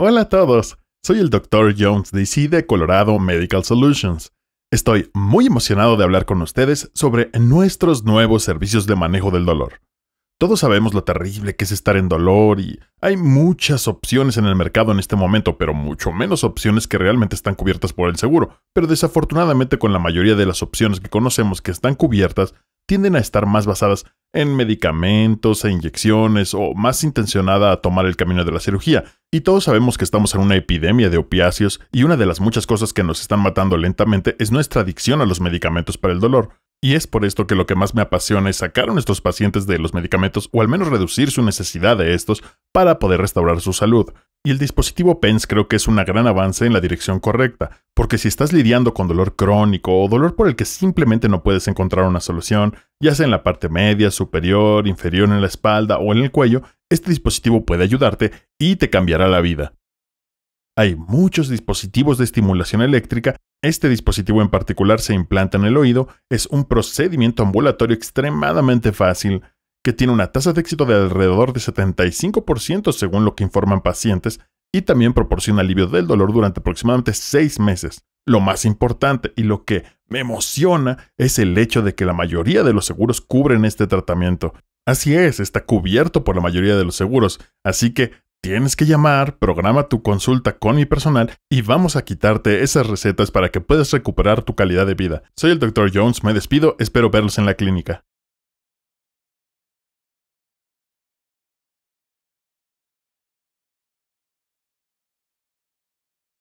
Hola a todos, soy el Dr. Jones DC de Colorado Medical Solutions. Estoy muy emocionado de hablar con ustedes sobre nuestros nuevos servicios de manejo del dolor. Todos sabemos lo terrible que es estar en dolor y hay muchas opciones en el mercado en este momento, pero mucho menos opciones que realmente están cubiertas por el seguro. Pero desafortunadamente con la mayoría de las opciones que conocemos que están cubiertas tienden a estar más basadas en medicamentos e inyecciones o más intencionada a tomar el camino de la cirugía. Y todos sabemos que estamos en una epidemia de opiáceos y una de las muchas cosas que nos están matando lentamente es nuestra adicción a los medicamentos para el dolor. Y es por esto que lo que más me apasiona es sacar a nuestros pacientes de los medicamentos o al menos reducir su necesidad de estos para poder restaurar su salud. Y el dispositivo PENS creo que es un gran avance en la dirección correcta, porque si estás lidiando con dolor crónico o dolor por el que simplemente no puedes encontrar una solución, ya sea en la parte media, superior, inferior en la espalda o en el cuello, este dispositivo puede ayudarte y te cambiará la vida. Hay muchos dispositivos de estimulación eléctrica, este dispositivo en particular se implanta en el oído, es un procedimiento ambulatorio extremadamente fácil, que tiene una tasa de éxito de alrededor de 75% según lo que informan pacientes y también proporciona alivio del dolor durante aproximadamente 6 meses. Lo más importante y lo que me emociona es el hecho de que la mayoría de los seguros cubren este tratamiento. Así es, está cubierto por la mayoría de los seguros, así que Tienes que llamar, programa tu consulta con mi personal y vamos a quitarte esas recetas para que puedas recuperar tu calidad de vida. Soy el Dr. Jones, me despido, espero verlos en la clínica.